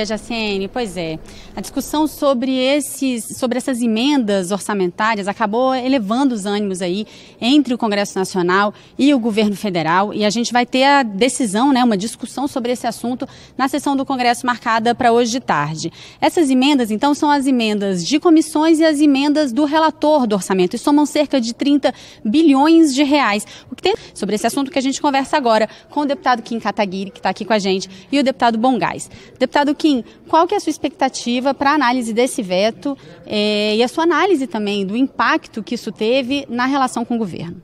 Jaciene, pois é. A discussão sobre, esses, sobre essas emendas orçamentárias acabou elevando os ânimos aí entre o Congresso Nacional e o governo federal. E a gente vai ter a decisão, né, uma discussão sobre esse assunto na sessão do Congresso marcada para hoje de tarde. Essas emendas, então, são as emendas de comissões e as emendas do relator do orçamento. E somam cerca de 30 bilhões de reais. O que tem sobre esse assunto que a gente conversa agora com o deputado Kim Kataguiri, que está aqui com a gente, e o deputado Bongás. Deputado Kim, qual que é a sua expectativa para a análise desse veto eh, e a sua análise também do impacto que isso teve na relação com o governo?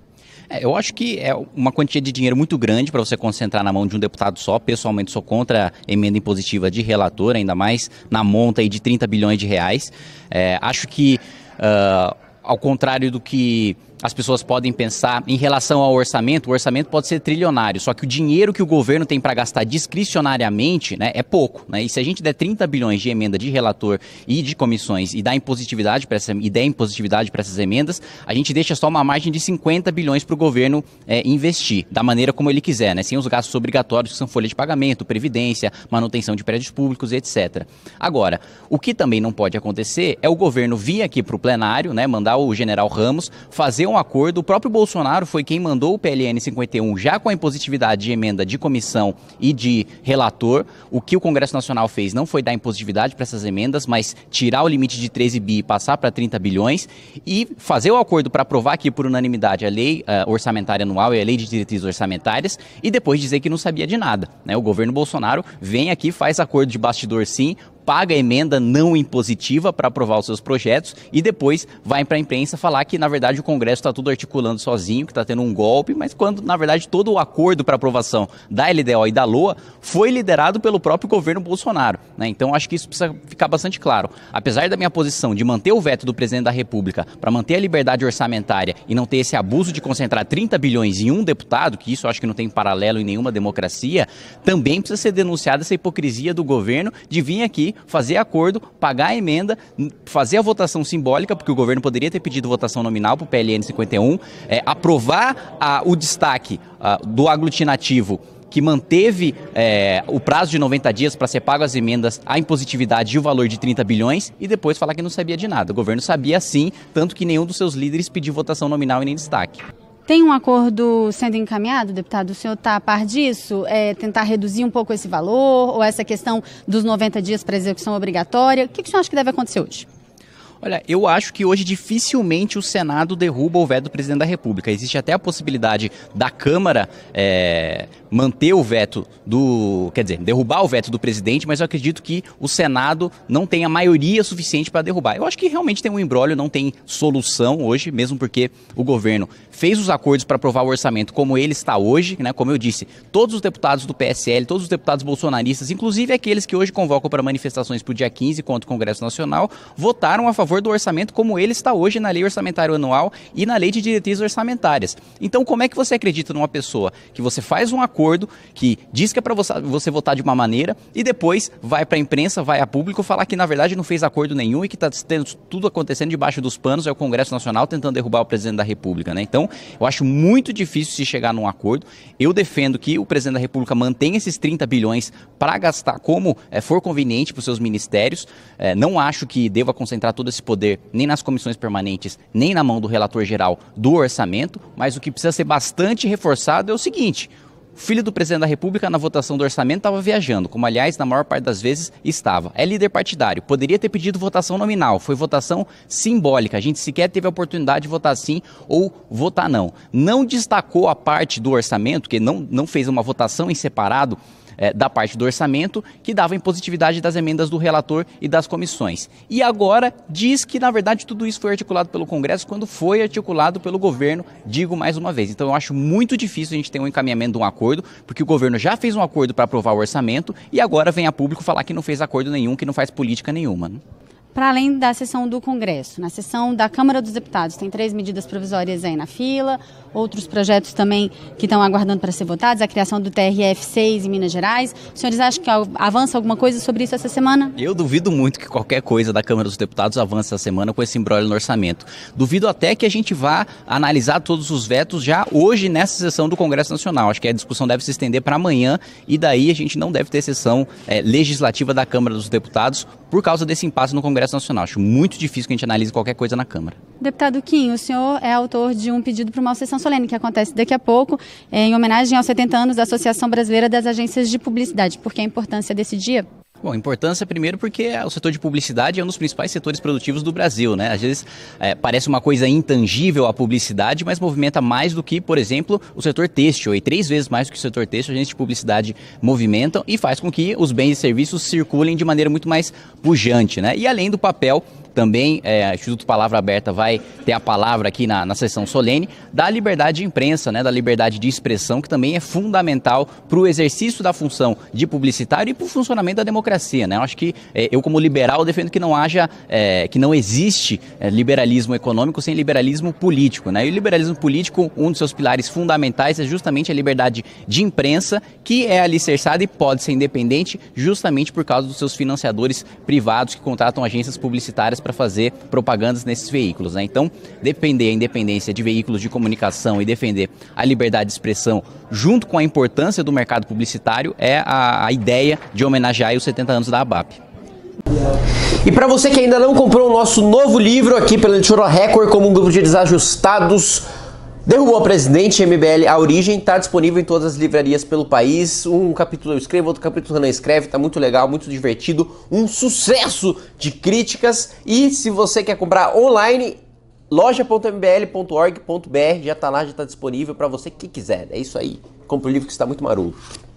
É, eu acho que é uma quantia de dinheiro muito grande para você concentrar na mão de um deputado só. Pessoalmente, sou contra a emenda impositiva de relator, ainda mais na monta aí de 30 bilhões de reais. É, acho que. Uh, ao contrário do que as pessoas podem pensar em relação ao orçamento, o orçamento pode ser trilionário, só que o dinheiro que o governo tem para gastar discricionariamente né, é pouco. Né? E se a gente der 30 bilhões de emenda de relator e de comissões e, dá impositividade pra essa, e der impositividade para essas emendas, a gente deixa só uma margem de 50 bilhões para o governo é, investir, da maneira como ele quiser, né? sem os gastos obrigatórios que são folha de pagamento, previdência, manutenção de prédios públicos, etc. Agora, o que também não pode acontecer é o governo vir aqui para o plenário, né, mandar o general Ramos, fazer um acordo. O próprio Bolsonaro foi quem mandou o PLN 51 já com a impositividade de emenda de comissão e de relator. O que o Congresso Nacional fez não foi dar impositividade para essas emendas, mas tirar o limite de 13 bi e passar para 30 bilhões e fazer o acordo para aprovar aqui por unanimidade a lei uh, orçamentária anual e a lei de diretrizes orçamentárias e depois dizer que não sabia de nada. Né? O governo Bolsonaro vem aqui, faz acordo de bastidor sim, paga emenda não impositiva para aprovar os seus projetos e depois vai para a imprensa falar que, na verdade, o Congresso está tudo articulando sozinho, que está tendo um golpe, mas quando, na verdade, todo o acordo para aprovação da LDO e da LOA foi liderado pelo próprio governo Bolsonaro. Né? Então, acho que isso precisa ficar bastante claro. Apesar da minha posição de manter o veto do presidente da República para manter a liberdade orçamentária e não ter esse abuso de concentrar 30 bilhões em um deputado, que isso acho que não tem paralelo em nenhuma democracia, também precisa ser denunciada essa hipocrisia do governo de vir aqui fazer acordo, pagar a emenda, fazer a votação simbólica, porque o governo poderia ter pedido votação nominal para o PLN 51, é, aprovar a, o destaque a, do aglutinativo que manteve é, o prazo de 90 dias para ser pago as emendas, a impositividade e o valor de 30 bilhões, e depois falar que não sabia de nada. O governo sabia sim, tanto que nenhum dos seus líderes pediu votação nominal e nem destaque. Tem um acordo sendo encaminhado, deputado? O senhor está a par disso? É, tentar reduzir um pouco esse valor ou essa questão dos 90 dias para execução obrigatória? O que, que o senhor acha que deve acontecer hoje? Olha, eu acho que hoje dificilmente o Senado derruba o veto do presidente da República. Existe até a possibilidade da Câmara é, manter o veto do. Quer dizer, derrubar o veto do presidente, mas eu acredito que o Senado não tem a maioria suficiente para derrubar. Eu acho que realmente tem um embrólio, não tem solução hoje, mesmo porque o governo fez os acordos para aprovar o orçamento como ele está hoje, né? Como eu disse, todos os deputados do PSL, todos os deputados bolsonaristas, inclusive aqueles que hoje convocam para manifestações para o dia 15 contra o Congresso Nacional, votaram a favor do orçamento como ele está hoje na lei orçamentária anual e na lei de diretrizes orçamentárias. Então, como é que você acredita numa pessoa que você faz um acordo que diz que é para você, você votar de uma maneira e depois vai para a imprensa, vai a público falar que na verdade não fez acordo nenhum e que está tudo acontecendo debaixo dos panos, é o Congresso Nacional tentando derrubar o presidente da República, né? Então, eu acho muito difícil se chegar num acordo. Eu defendo que o presidente da República mantenha esses 30 bilhões para gastar como é, for conveniente para os seus ministérios. É, não acho que deva concentrar todo esse poder nem nas comissões permanentes, nem na mão do relator geral do orçamento, mas o que precisa ser bastante reforçado é o seguinte: o filho do presidente da República, na votação do orçamento, estava viajando, como aliás, na maior parte das vezes, estava. É líder partidário, poderia ter pedido votação nominal, foi votação simbólica. A gente sequer teve a oportunidade de votar sim ou votar não. Não destacou a parte do orçamento, que não, não fez uma votação em separado é, da parte do orçamento, que dava impositividade das emendas do relator e das comissões. E agora diz que, na verdade, tudo isso foi articulado pelo Congresso quando foi articulado pelo governo, digo mais uma vez. Então eu acho muito difícil a gente ter um encaminhamento de um acordo, porque o governo já fez um acordo para aprovar o orçamento e agora vem a público falar que não fez acordo nenhum, que não faz política nenhuma. Né? para além da sessão do Congresso. Na sessão da Câmara dos Deputados, tem três medidas provisórias aí na fila, outros projetos também que estão aguardando para ser votados, a criação do TRF-6 em Minas Gerais. Os senhores acham que avança alguma coisa sobre isso essa semana? Eu duvido muito que qualquer coisa da Câmara dos Deputados avance essa semana com esse embrólio no orçamento. Duvido até que a gente vá analisar todos os vetos já hoje nessa sessão do Congresso Nacional. Acho que a discussão deve se estender para amanhã e daí a gente não deve ter sessão é, legislativa da Câmara dos Deputados por causa desse impasse no Congresso Congresso Nacional. Acho muito difícil que a gente analise qualquer coisa na Câmara. Deputado Kim, o senhor é autor de um pedido para uma sessão solene que acontece daqui a pouco, em homenagem aos 70 anos da Associação Brasileira das Agências de Publicidade. Por que a importância desse dia? Bom, importância primeiro porque é o setor de publicidade é um dos principais setores produtivos do Brasil, né? Às vezes é, parece uma coisa intangível a publicidade, mas movimenta mais do que, por exemplo, o setor têxtil. E três vezes mais do que o setor têxtil, a gente de publicidade movimenta e faz com que os bens e serviços circulem de maneira muito mais pujante, né? E além do papel também é, o Instituto Palavra Aberta vai ter a palavra aqui na, na sessão solene, da liberdade de imprensa, né, da liberdade de expressão, que também é fundamental para o exercício da função de publicitário e para o funcionamento da democracia. Né? Eu acho que é, eu, como liberal, defendo que não haja, é, que não existe é, liberalismo econômico sem liberalismo político. Né? E o liberalismo político, um dos seus pilares fundamentais é justamente a liberdade de imprensa, que é alicerçada e pode ser independente justamente por causa dos seus financiadores privados que contratam agências publicitárias para fazer propagandas nesses veículos. Né? Então, defender a independência de veículos de comunicação e defender a liberdade de expressão junto com a importância do mercado publicitário é a, a ideia de homenagear os 70 anos da ABAP. E para você que ainda não comprou o nosso novo livro aqui pela Editora Record, como um grupo de desajustados Derrubou o presidente, MBL, a origem, está disponível em todas as livrarias pelo país. Um capítulo eu escrevo, outro capítulo Renan escreve, tá muito legal, muito divertido, um sucesso de críticas. E se você quer comprar online, loja.mbl.org.br já está lá, já está disponível para você que quiser. É isso aí. Compre o livro que está muito maroto.